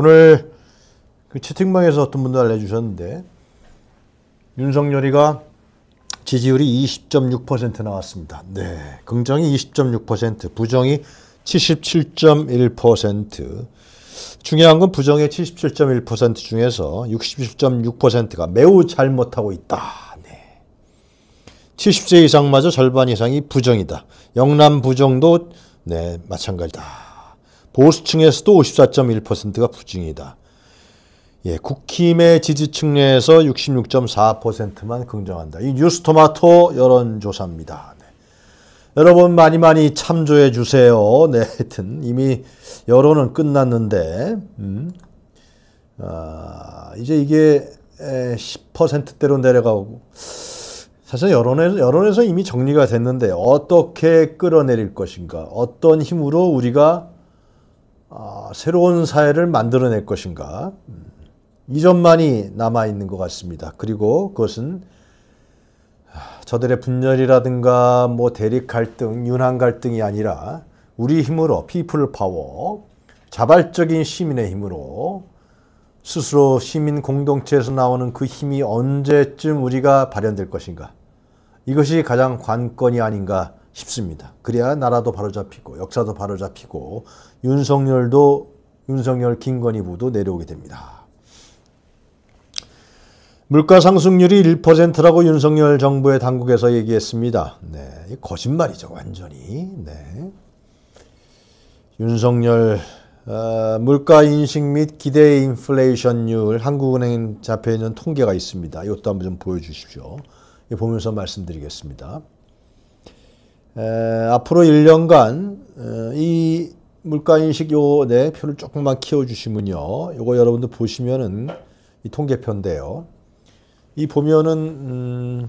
오늘 그 채팅방에서 어떤 분도 알려주셨는데 윤석열이가 지지율이 20.6% 나왔습니다. 네, 긍정이 20.6%, 부정이 77.1%. 중요한 건 부정의 77.1% 중에서 67.6%가 매우 잘못하고 있다. 네. 70세 이상마저 절반 이상이 부정이다. 영남 부정도 네, 마찬가지다. 보수층에서도 54.1%가 부증이다. 예, 국힘의 지지층 내에서 66.4%만 긍정한다. 이 뉴스토마토 여론조사입니다. 네. 여러분 많이 많이 참조해 주세요. 네, 하여튼 이미 여론은 끝났는데 음. 아, 이제 이게 10%대로 내려가고 사실 여론에서, 여론에서 이미 정리가 됐는데 어떻게 끌어내릴 것인가 어떤 힘으로 우리가 아, 새로운 사회를 만들어낼 것인가 음, 이 점만이 남아 있는 것 같습니다. 그리고 그것은 아, 저들의 분열이라든가 뭐 대립 갈등, 윤한 갈등이 아니라 우리 힘으로 피플 파워, 자발적인 시민의 힘으로 스스로 시민 공동체에서 나오는 그 힘이 언제쯤 우리가 발현될 것인가? 이것이 가장 관건이 아닌가 싶습니다. 그래야 나라도 바로잡히고 역사도 바로잡히고 윤석열도 윤석열 김건희 부도 내려오게 됩니다. 물가 상승률이 1%라고 윤석열 정부의 당국에서 얘기했습니다. 네, 거짓말이죠, 완전히. 네. 윤석열 어, 물가 인식 및 기대 인플레이션율 한국은행 잡혀 있는 통계가 있습니다. 이것도 한번 좀 보여주십시오. 보면서 말씀드리겠습니다. 에, 앞으로 1년간 에, 어, 이 물가인식 요내 표를 조금만 키워주시면요. 요거 여러분들 보시면은 이 통계표인데요. 이 보면은 음,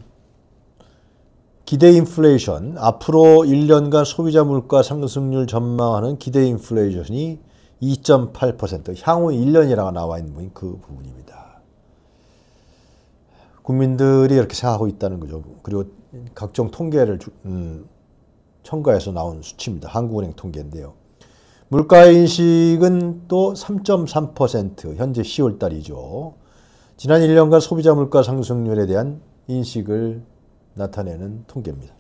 기대 인플레이션 앞으로 1년간 소비자 물가 상승률 전망하는 기대 인플레이션이 2.8% 향후 1년이라고 나와 있는 그 부분입니다. 국민들이 이렇게 생각하고 있다는 거죠. 그리고 각종 통계를 음, 청가에서 나온 수치입니다. 한국은행 통계인데요. 물가의 인식은 또3.3% 현재 10월달이죠. 지난 1년간 소비자 물가 상승률에 대한 인식을 나타내는 통계입니다.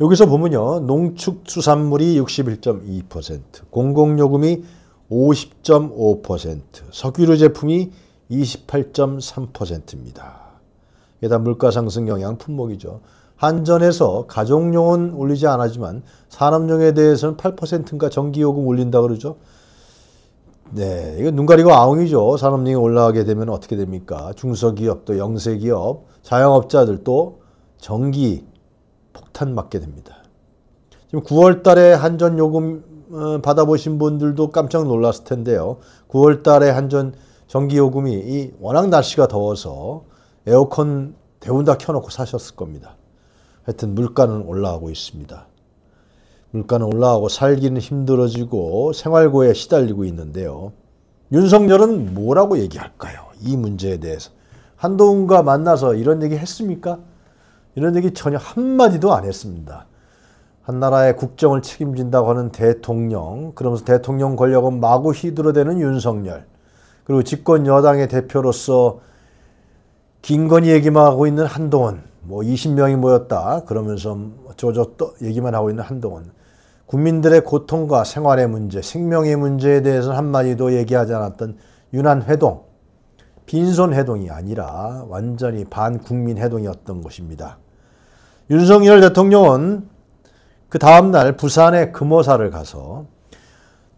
여기서 보면요. 농축수산물이 61.2%, 공공요금이 50.5%, 석유류 제품이 28.3%입니다. 이게 다 물가상승 영향 품목이죠. 한전에서 가정용은 올리지 않았지만 산업용에 대해서는 8%인가 전기요금 올린다 그러죠. 네, 이거 눈 가리고 아웅이죠. 산업용이 올라가게 되면 어떻게 됩니까? 중소기업 또 영세기업, 자영업자들도 전기 폭탄 맞게 됩니다. 지금 9월 달에 한전 요금 어, 받아보신 분들도 깜짝 놀랐을 텐데요. 9월 달에 한전 전기요금이 이 워낙 날씨가 더워서 에어컨 대운 다 켜놓고 사셨을 겁니다. 하여튼 물가는 올라가고 있습니다. 물가는 올라가고 살기는 힘들어지고 생활고에 시달리고 있는데요. 윤석열은 뭐라고 얘기할까요? 이 문제에 대해서. 한동훈과 만나서 이런 얘기 했습니까? 이런 얘기 전혀 한마디도 안 했습니다. 한나라의 국정을 책임진다고 하는 대통령, 그러면서 대통령 권력은 마구 휘두르대는 윤석열, 그리고 집권 여당의 대표로서 김건희 얘기만 하고 있는 한동훈, 뭐 20명이 모였다 그러면서 저저 얘기만 하고 있는 한동훈 국민들의 고통과 생활의 문제, 생명의 문제에 대해서 한마디도 얘기하지 않았던 유난 회동, 빈손 회동이 아니라 완전히 반국민 회동이었던 것입니다. 윤석열 대통령은 그 다음날 부산의 금호사를 가서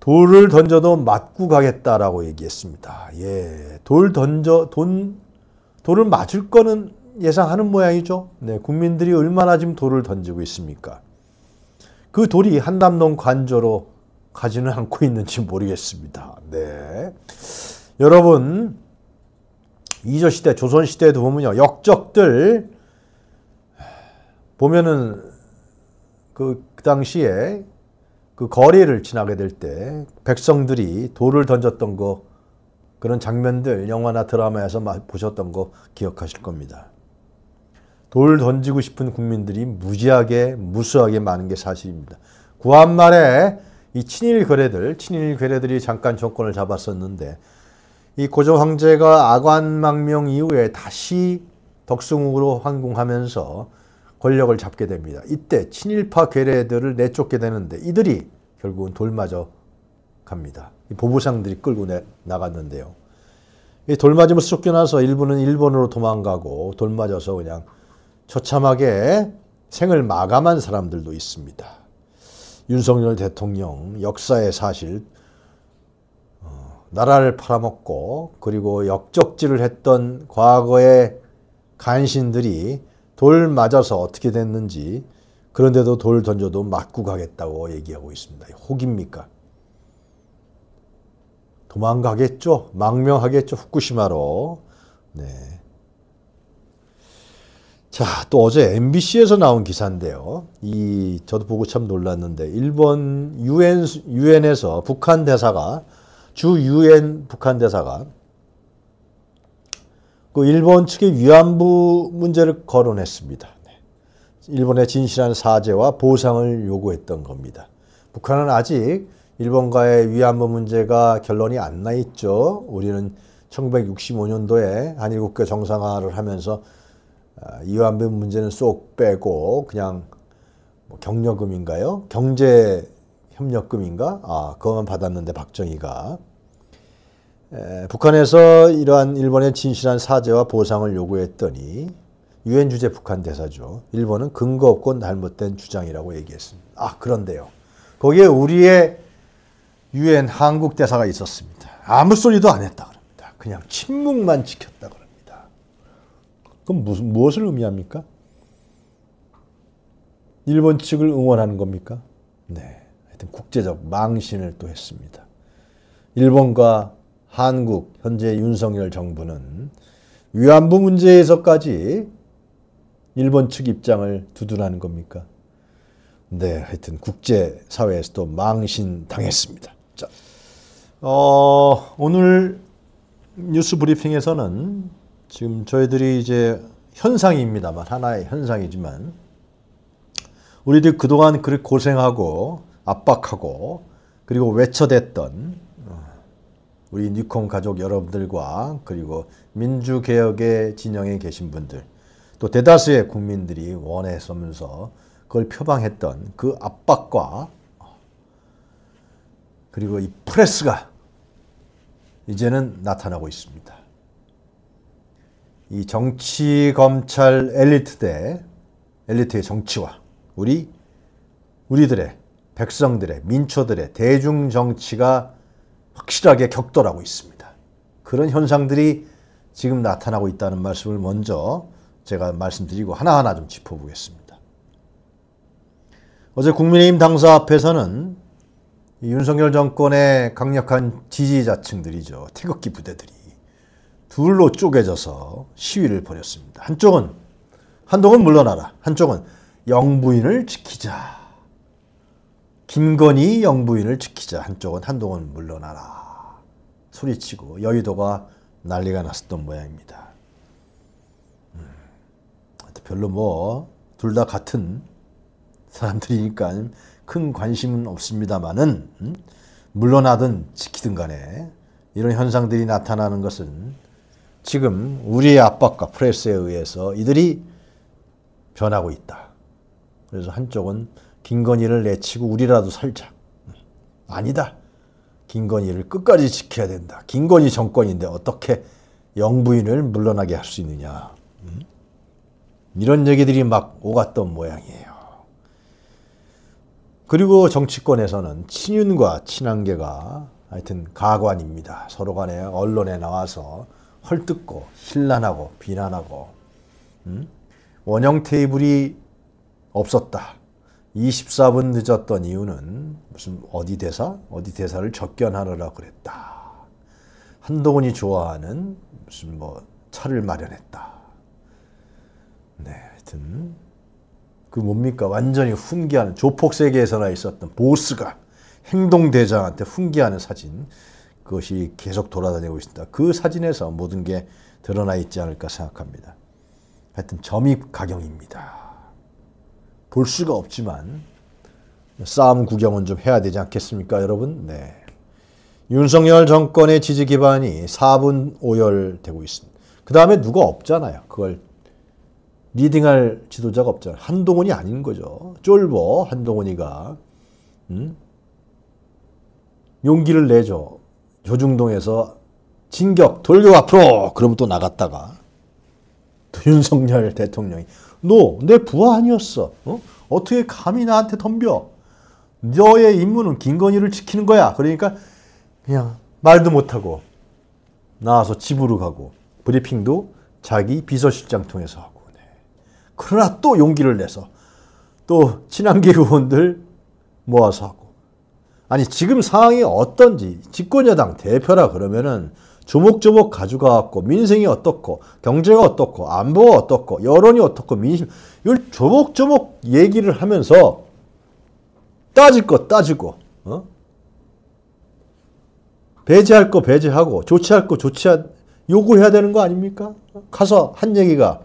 돌을 던져도 맞고 가겠다라고 얘기했습니다. 예, 돌 던져, 돈, 돌을 맞을 거는 예상하는 모양이죠. 네, 국민들이 얼마나 지금 돌을 던지고 있습니까? 그 돌이 한담동 관저로 가지는 않고 있는지 모르겠습니다. 네. 여러분, 이조시대, 조선시대에도 보면요. 역적들, 보면은 그, 그 당시에 그 거리를 지나게 될 때 백성들이 돌을 던졌던 거 그런 장면들 영화나 드라마에서 보셨던 거 기억하실 겁니다. 돌 던지고 싶은 국민들이 무지하게 무수하게 많은 게 사실입니다. 구한말에 이 친일 괴뢰들, 친일 괴뢰들이 잠깐 정권을 잡았었는데 이 고종 황제가 아관망명 이후에 다시 덕승으로 항공하면서 권력을 잡게 됩니다. 이때 친일파 괴뢰들을 내쫓게 되는데 이들이 결국은 돌마저 갑니다. 보부상들이 끌고 내, 나갔는데요. 돌맞으면 쫓겨나서 일부는 일본으로 도망가고 돌맞아서 그냥 처참하게 생을 마감한 사람들도 있습니다. 윤석열 대통령 역사의 사실 어, 나라를 팔아먹고 그리고 역적질을 했던 과거의 간신들이 돌 맞아서 어떻게 됐는지 그런데도 돌 던져도 맞고 가겠다고 얘기하고 있습니다. 혹입니까? 도망가겠죠? 망명하겠죠? 후쿠시마로. 네. 자, 또 어제 MBC에서 나온 기사인데요. 이, 저도 보고 참 놀랐는데, 일본 UN, UN에서 북한 대사가, 주 UN 북한 대사가, 그 일본 측의 위안부 문제를 거론했습니다. 네. 일본의 진실한 사죄와 보상을 요구했던 겁니다. 북한은 아직 일본과의 위안부 문제가 결론이 안 나 있죠. 우리는 1965년도에 한일국교 정상화를 하면서 아, 이완병 문제는 쏙 빼고 그냥 뭐 경력금인가요? 경제 협력금인가? 아, 그것만 받았는데 박정희가 에, 북한에서 이러한 일본의 진실한 사죄와 보상을 요구했더니 유엔 주재 북한 대사죠. 일본은 근거 없고 잘못된 주장이라고 얘기했습니다. 아, 그런데요. 거기에 우리의 유엔 한국 대사가 있었습니다. 아무 소리도 안 했다 그럽니다. 그냥 침묵만 지켰다 그럽니다. 그건 무슨, 무엇을 의미합니까? 일본 측을 응원하는 겁니까? 네. 하여튼 국제적 망신을 또 했습니다. 일본과 한국, 현재 윤석열 정부는 위안부 문제에서까지 일본 측 입장을 두둔하는 겁니까? 네, 하여튼 국제사회에서도 망신당했습니다. 자, 어, 오늘 뉴스 브리핑에서는 지금 저희들이 이제 현상입니다만 하나의 현상이지만 우리들이 그동안 그렇게 고생하고 압박하고 그리고 외쳐댔던 어, 우리 뉴콘 가족 여러분들과 그리고 민주개혁의 진영에 계신 분들 또 대다수의 국민들이 원해서면서 그걸 표방했던 그 압박과 어, 그리고 이 프레스가 이제는 나타나고 있습니다. 이 정치 검찰 엘리트 대 엘리트의 정치와 우리 우리들의 백성들의 민초들의 대중 정치가 확실하게 격돌하고 있습니다. 그런 현상들이 지금 나타나고 있다는 말씀을 먼저 제가 말씀드리고 하나하나 좀 짚어보겠습니다. 어제 국민의힘 당사 앞에서는 윤석열 정권의 강력한 지지자층들이죠. 태극기 부대들이 둘로 쪼개져서 시위를 벌였습니다. 한쪽은 한동은 물러나라. 한쪽은 영부인을 지키자. 김건희 영부인을 지키자. 한쪽은 한동은 물러나라. 소리치고 여의도가 난리가 났었던 모양입니다. 음, 별로 뭐 둘 다 같은 사람들이니까 큰 관심은 없습니다만은 음, 물러나든 지키든 간에 이런 현상들이 나타나는 것은 지금 우리의 압박과 프레스에 의해서 이들이 변하고 있다. 그래서 한쪽은 김건희를 내치고 우리라도 살자. 아니다. 김건희를 끝까지 지켜야 된다. 김건희 정권인데 어떻게 영부인을 물러나게 할 수 있느냐. 음? 이런 얘기들이 막 오갔던 모양이에요. 그리고 정치권에서는 친윤과 친한계가 하여튼 가관입니다. 서로 간에 언론에 나와서 헐뜯고 신란하고 비난하고 음? 원형 테이블이 없었다. 24분 늦었던 이유는 무슨 어디 대사? 어디 대사를 적견하느라 그랬다. 한동훈이 좋아하는 무슨 뭐 차를 마련했다. 네, 하여튼 그 뭡니까? 완전히 훈계하는 조폭 세계에서나 있었던 보스가 행동대장한테 훈계하는 사진. 그것이 계속 돌아다니고 있습니다. 그 사진에서 모든 게 드러나 있지 않을까 생각합니다. 하여튼 점입 가경입니다. 볼 수가 없지만 싸움 구경은 좀 해야 되지 않겠습니까, 여러분? 네. 윤석열 정권의 지지 기반이 4분 5열되고 있습니다. 그 다음에 누가 없잖아요. 그걸 리딩할 지도자가 없잖아요. 한동훈이 아닌 거죠. 쫄보 한동훈이가 음? 용기를 내죠. 조중동에서 진격 돌격 앞으로 그러면 또 나갔다가 윤석열 대통령이 너 내 부하 아니었어 어? 어떻게 감히 나한테 덤벼 너의 임무는 김건희를 지키는 거야 그러니까 그냥 말도 못하고 나와서 집으로 가고 브리핑도 자기 비서실장 통해서 하고 네. 그러나 또 용기를 내서 또 친한계 의원들 모아서 하고 아니 지금 상황이 어떤지 집권여당 대표라 그러면은 조목조목 가져가갖고 민생이 어떻고 경제가 어떻고 안보가 어떻고 여론이 어떻고 민심 이걸 조목조목 얘기를 하면서 따질 거 따지고 어? 배제할 거 배제하고 조치할 거 조치한 요구해야 되는 거 아닙니까? 가서 한 얘기가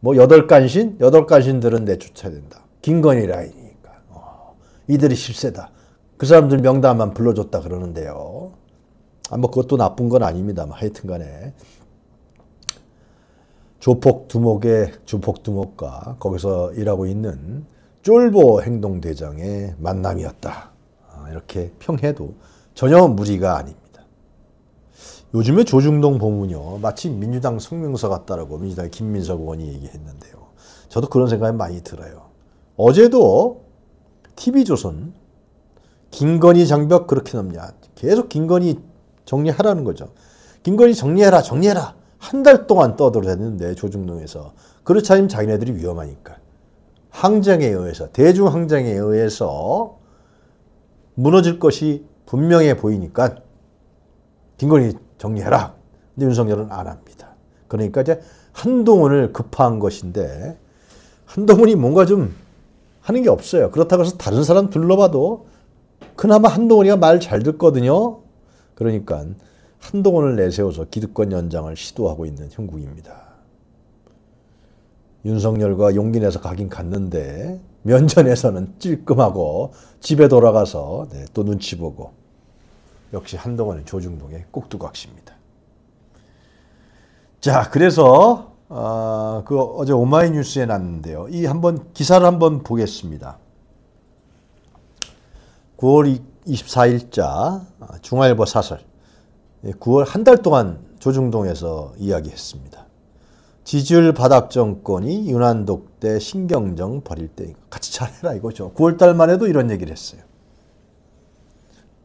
뭐 여덟 간신 여덟 간신들은 내쫓아야 된다. 김건희 라인이니까 어, 이들이 1세다 그 사람들 명단만 불러줬다 그러는데요. 아, 뭐 그것도 나쁜 건아닙니다 하여튼 간에 조폭 두목의 조폭 두목과 거기서 일하고 있는 쫄보 행동대장의 만남이었다. 아, 이렇게 평해도 전혀 무리가 아닙니다. 요즘에 조중동 보문요 마치 민주당 성명서 같다라고 민주당 김민석 의원이 얘기했는데요. 저도 그런 생각이 많이 들어요. 어제도 TV조선 김건희 장벽 그렇게 넘냐. 계속 김건희 정리하라는 거죠. 김건희 정리해라 정리해라 한 달 동안 떠들어댔는데 조중동에서 그렇지 않으면 자기네들이 위험하니까 항쟁에 의해서 대중항쟁에 의해서 무너질 것이 분명해 보이니까 김건희 정리해라 근데 윤석열은 안 합니다 그러니까 이제 한동훈을 급한 것인데 한동훈이 뭔가 좀 하는 게 없어요 그렇다고 해서 다른 사람 둘러봐도 그나마 한동훈이가 말 잘 듣거든요. 그러니까 한동훈을 내세워서 기득권 연장을 시도하고 있는 형국입니다. 윤석열과 용기 내서 가긴 갔는데 면전에서는 찔끔하고 집에 돌아가서 네, 또 눈치 보고 역시 한동훈은 조중동의 꼭두각시입니다. 자, 그래서 어, 그 어제 오마이뉴스에 났는데요. 이 한번 기사를 한번 보겠습니다. 9월 24일자 아, 중화일보 사설 9월 예, 한달 동안 조중동에서 이야기했습니다. 지지율 바닥 정권이 유난 독대 신경정 버릴 때 같이 잘해라 이거죠. 9월 달만 해도 이런 얘기를 했어요.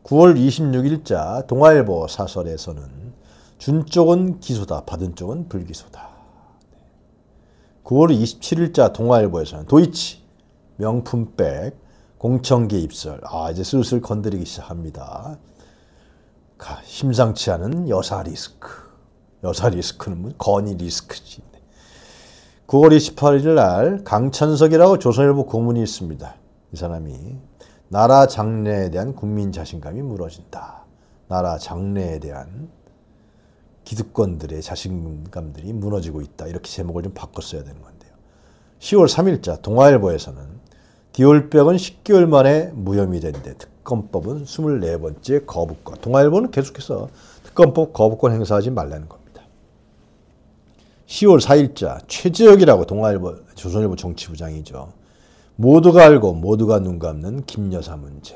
9월 26일자 동아일보 사설에서는 준 쪽은 기소다 받은 쪽은 불기소다. 9월 27일자 동아일보에서는 도이치 명품백 공청기 입술. 아, 이제 슬슬 건드리기 시작합니다. 심상치 않은 여사 리스크. 여사 리스크는 뭐 건이 리스크지. 9월 28일 날 강찬석이라고 조선일보 고문이 있습니다. 이 사람이 나라 장래에 대한 국민 자신감이 무너진다. 나라 장래에 대한 기득권들의 자신감들이 무너지고 있다. 이렇게 제목을 좀 바꿨어야 되는 건데요. 10월 3일자 동아일보에서는 디올백은 10개월 만에 무혐의 된데 특검법은 24번째 거부권. 동아일보는 계속해서 특검법 거부권 행사하지 말라는 겁니다. 10월 4일자 최재혁이라고 동아일보 조선일보 정치부장이죠. 모두가 알고 모두가 눈 감는 김여사 문제.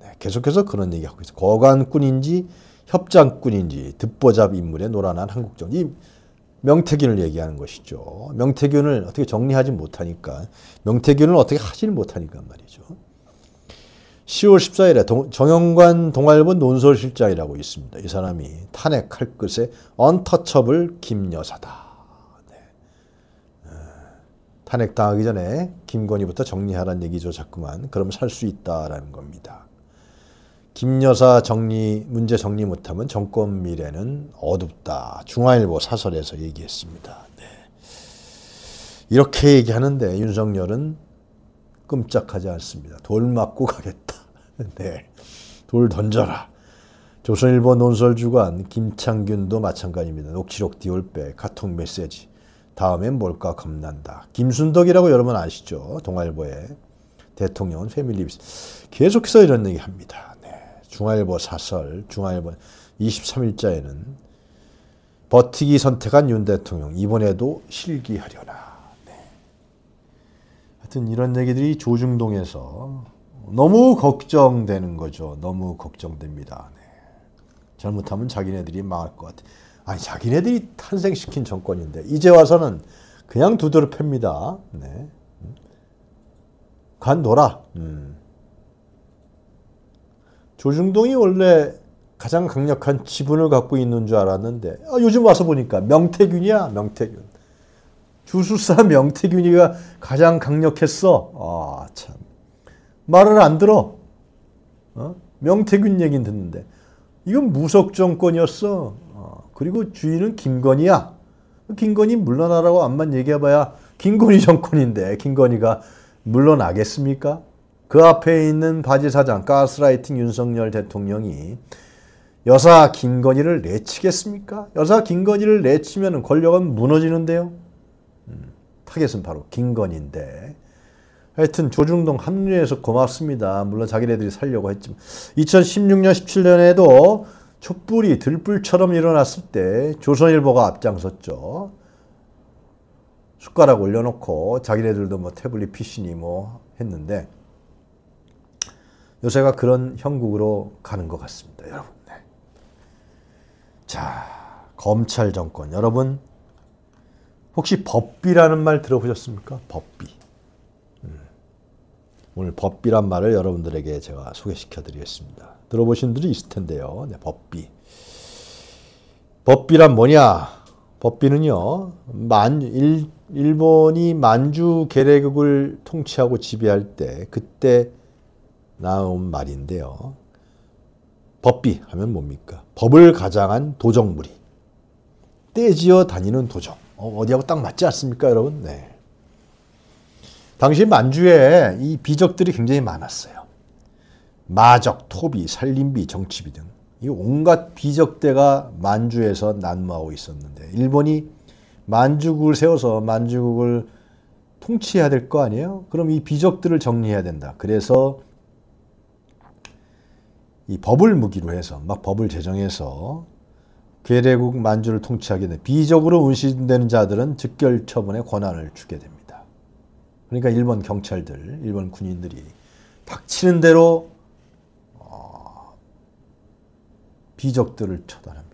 네, 계속해서 그런 얘기하고 있어요. 거관꾼인지 협장꾼인지 듣보잡 인물의 노란한 한국정. 명태균을 얘기하는 것이죠. 명태균을 어떻게 정리하지 못하니까 명태균을 어떻게 하지 못하니까 말이죠. 10월 14일에 동, 정영관 동아일본 논설실장이라고 있습니다. 이 사람이 탄핵할 끝에 언터처블 김여사다. 네. 어, 탄핵당하기 전에 김건희부터 정리하라는 얘기죠. 자꾸만. 그럼 살 수 있다라는 겁니다. 김 여사 정리 문제 정리 못하면 정권 미래는 어둡다. 중화일보 사설에서 얘기했습니다. 네. 이렇게 얘기하는데 윤석열은 끔찍하지 않습니다. 돌 맞고 가겠다. 네. 돌 던져라. 조선일보 논설주간 김창균도 마찬가지입니다. 녹취록 디올백 카톡 메시지. 다음엔 뭘까 겁난다. 김순덕이라고 여러분 아시죠? 동아일보의 대통령은 패밀리 계속해서 이런 얘기합니다. 중앙일보 사설, 중앙일보 23일자에는 버티기 선택한 윤 대통령, 이번에도 실기하려나. 네. 하여튼 이런 얘기들이 조중동에서 너무 걱정되는 거죠. 너무 걱정됩니다. 네. 잘못하면 자기네들이 망할 것 같아. 아니, 자기네들이 탄생시킨 정권인데, 이제 와서는 그냥 두드려 팹니다. 네. 음. 간 놀아. 음. 조중동이 원래 가장 강력한 지분을 갖고 있는 줄 알았는데 아, 요즘 와서 보니까 명태균이야 명태균 주술사 명태균이가 가장 강력했어 아 참 말을 안 들어 어? 명태균 얘긴 듣는데 이건 무속 정권이었어 어, 그리고 주인은 김건희야 김건희 물러나라고 암만 얘기해봐야 김건희 정권인데 김건희가 물러나겠습니까 그 앞에 있는 바지사장 가스라이팅 윤석열 대통령이 여사 김건희를 내치겠습니까? 여사 김건희를 내치면 권력은 무너지는데요. 음, 타겟은 바로 김건희인데 하여튼 조중동 합류해서 고맙습니다. 물론 자기네들이 살려고 했지만 2016년 17년에도 촛불이 들불처럼 일어났을 때 조선일보가 앞장섰죠. 숟가락 올려놓고 자기네들도 뭐 태블릿 PC니 뭐 했는데 요새가 그런 형국으로 가는 것 같습니다. 여러분. 네. 자, 검찰 정권. 여러분, 혹시 법비라는 말 들어보셨습니까? 법비. 음. 오늘 법비란 말을 여러분들에게 제가 소개시켜 드리겠습니다. 들어보신 분들이 있을 텐데요. 네, 법비. 법비란 뭐냐? 법비는요, 만, 일, 일본이 만주 계래국을 통치하고 지배할 때, 그때 나온 말인데요. 법비 하면 뭡니까? 법을 가장한 도적물이 떼지어 다니는 도정. 어, 디하고딱 맞지 않습니까, 여러분? 네. 당시 만주에 이 비적들이 굉장히 많았어요. 마적, 토비, 살림비, 정치비 등이 온갖 비적대가 만주에서 난무하고 있었는데 일본이 만주국을 세워서 만주국을 통치해야 될 거 아니에요? 그럼 이 비적들을 정리해야 된다. 그래서 이 법을 무기로 해서 막 법을 제정해서 괴뢰국 만주를 통치하게 돼 비적으로 운신되는 자들은 즉결 처분의 권한을 주게 됩니다. 그러니까 일본 경찰들, 일본 군인들이 닥치는 대로 어, 비적들을 처단합니다.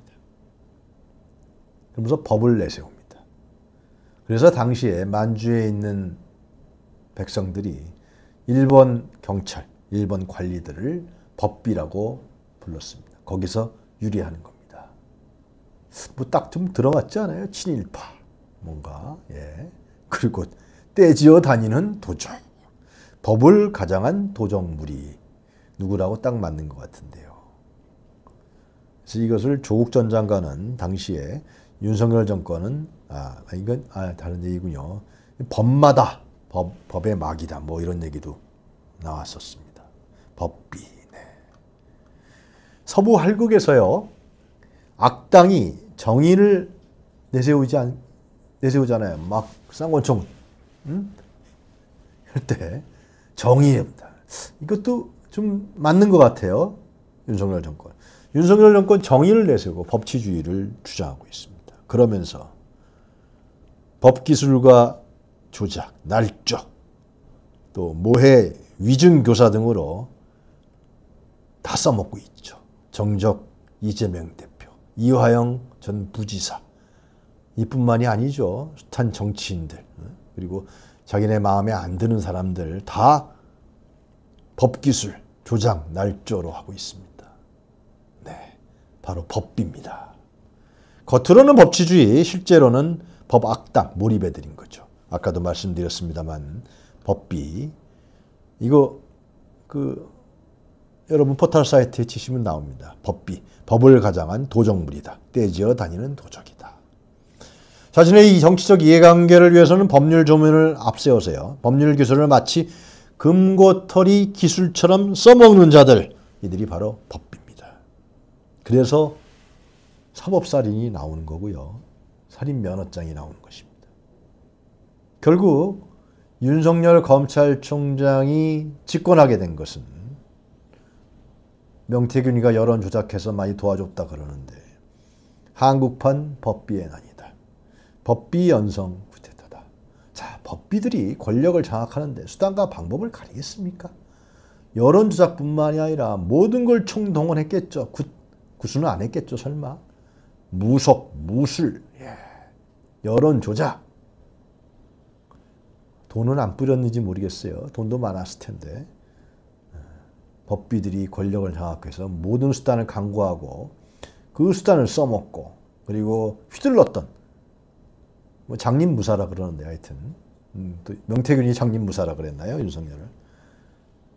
그러면서 법을 내세웁니다. 그래서 당시에 만주에 있는 백성들이 일본 경찰, 일본 관리들을 법비라고 불렀습니다. 거기서 유리하는 겁니다. 뭐 딱 좀 들어갔지 않아요? 친일파. 뭔가, 예. 그리고 떼지어 다니는 도정. 법을 가장한 도정물이 누구라고 딱 맞는 것 같은데요. 그래서 이것을 조국 전 장관은 당시에 윤석열 정권은 아 이건 아 다른 얘기군요. 법마다 법 법의 막이다 뭐 이런 얘기도 나왔었습니다. 법비 서부 할국에서요. 악당이 정의를 내세우지 않, 내세우잖아요. 막 쌍권총 할때 정의입니다. 이것도 좀 맞는 것 같아요. 윤석열 정권. 윤석열 정권 정의를 내세우고 법치주의를 주장하고 있습니다. 그러면서 법기술과 조작, 날조, 또 모해, 위증교사 등으로 다 써먹고 있죠. 정적 이재명 대표, 이화영 전 부지사 이뿐만이 아니죠. 숱한 정치인들 그리고 자기네 마음에 안 드는 사람들 다 법기술 조장 날조로 하고 있습니다. 네, 바로 법비입니다. 겉으로는 법치주의, 실제로는 법악당 몰입해드린 거죠. 아까도 말씀드렸습니다만 법비 이거 그 여러분 포털 사이트에 치시면 나옵니다. 법비, 법을 가장한 도적물이다. 떼지어 다니는 도적이다. 자신의 이 정치적 이해관계를 위해서는 법률 조문을 앞세우세요. 법률 기술을 마치 금고털이 기술처럼 써먹는 자들, 이들이 바로 법비입니다. 그래서 사법살인이 나오는 거고요. 살인면허장이 나오는 것입니다. 결국 윤석열 검찰총장이 집권하게 된 것은 명태균이가 여론 조작해서 많이 도와줬다 그러는데 한국판 법비엔아니다. 법비 연성 후퇴타다. 자, 법비들이 권력을 장악하는데 수단과 방법을 가리겠습니까? 여론 조작뿐만이 아니라 모든 걸 총동원했겠죠. 구, 구수는 안 했겠죠, 설마. 무속, 무술, 예. 여론 조작. 돈은 안 뿌렸는지 모르겠어요. 돈도 많았을 텐데. 법비들이 권력을 장악해서 모든 수단을 강구하고 그 수단을 써먹고 그리고 휘둘렀던 뭐 장님 무사라 그러는데 하여튼 음, 또 명태균이 장님 무사라 그랬나요 윤석열을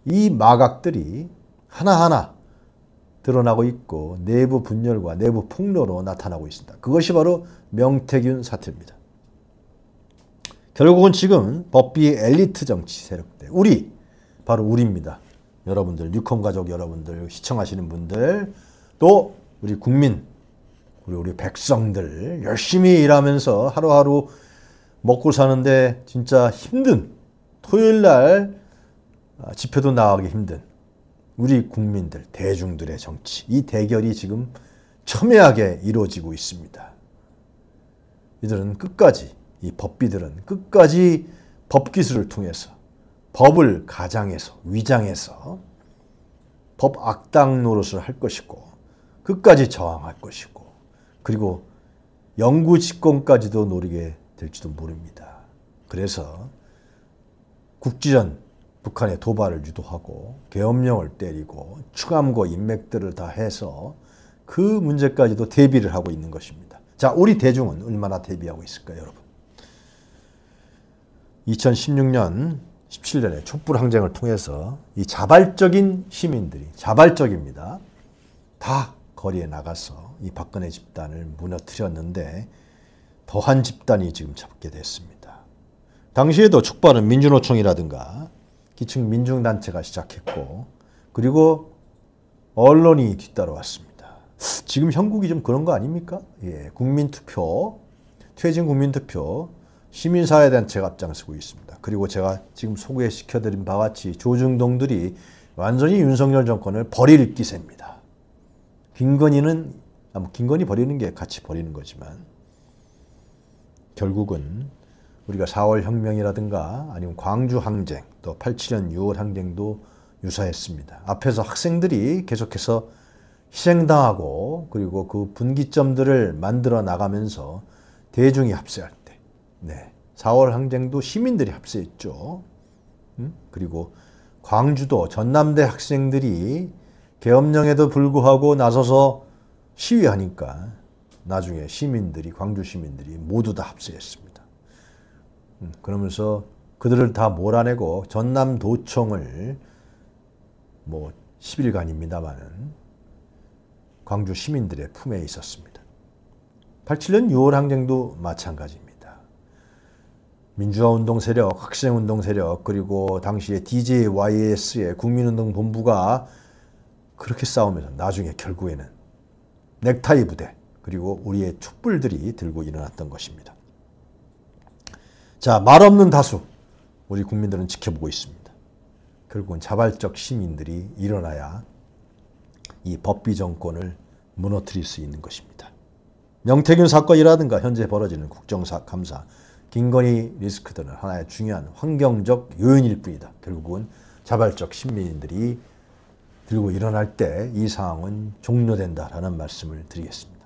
이 마각들이 하나하나 드러나고 있고 내부 분열과 내부 폭로로 나타나고 있습니다. 그것이 바로 명태균 사태입니다. 결국은 지금 법비의 엘리트 정치 세력들 우리 바로 우리입니다. 여러분들, 뉴컴 가족 여러분들, 시청하시는 분들, 또 우리 국민, 우리 우리 백성들 열심히 일하면서 하루하루 먹고 사는데 진짜 힘든 토요일 날 아, 집회도 나가기 힘든 우리 국민들, 대중들의 정치 이 대결이 지금 첨예하게 이루어지고 있습니다. 이들은 끝까지 이 법비들은 끝까지 법기술을 통해서 법을 가장해서 위장해서 법 악당 노릇을 할 것이고 끝까지 저항할 것이고 그리고 영구 집권까지도 노리게 될지도 모릅니다. 그래서 국지전 북한의 도발을 유도하고 계엄령을 때리고 추감과 인맥들을 다 해서 그 문제까지도 대비를 하고 있는 것입니다. 자, 우리 대중은 얼마나 대비하고 있을까요, 여러분? 2016년 17년에 촛불 항쟁을 통해서 이 자발적인 시민들이 자발적입니다. 다 거리에 나가서 이 박근혜 집단을 무너뜨렸는데 더한 집단이 지금 잡게 됐습니다. 당시에도 촉발은 민주노총이라든가 기층 민중단체가 시작했고 그리고 언론이 뒤따라왔습니다. 지금 형국이 좀 그런 거 아닙니까? 예, 국민투표, 퇴진 국민투표 시민사회에 대한 제가 앞장서고 있습니다. 그리고 제가 지금 소개시켜드린 바와 같이 조중동들이 완전히 윤석열 정권을 버릴 기세입니다. 김건희는 아, 뭐 김건희 버리는 게 같이 버리는 거지만 결국은 우리가 4월 혁명이라든가 아니면 광주 항쟁 또 87년 6월 항쟁도 유사했습니다. 앞에서 학생들이 계속해서 희생당하고 그리고 그 분기점들을 만들어 나가면서 대중이 합세할 네. 4월 항쟁도 시민들이 합세했죠. 음? 그리고 광주도 전남대 학생들이 계엄령에도 불구하고 나서서 시위하니까 나중에 시민들이 광주 시민들이 모두 다 합세했습니다. 음, 그러면서 그들을 다 몰아내고 전남도청을 뭐 10일간입니다만은 광주 시민들의 품에 있었습니다. 87년 6월 항쟁도 마찬가지입니다. 민주화운동 세력, 학생운동 세력, 그리고 당시에 DJYS의 국민운동 본부가 그렇게 싸우면서 나중에 결국에는 넥타이 부대, 그리고 우리의 촛불들이 들고 일어났던 것입니다. 자, 말 없는 다수, 우리 국민들은 지켜보고 있습니다. 결국은 자발적 시민들이 일어나야 이 법비 정권을 무너뜨릴 수 있는 것입니다. 명태균 사건이라든가 현재 벌어지는 국정감사, 사 빈곤이 리스크들은 하나의 중요한 환경적 요인일 뿐이다. 결국은 자발적 신민인들이 들고 일어날 때 이 상황은 종료된다라는 말씀을 드리겠습니다.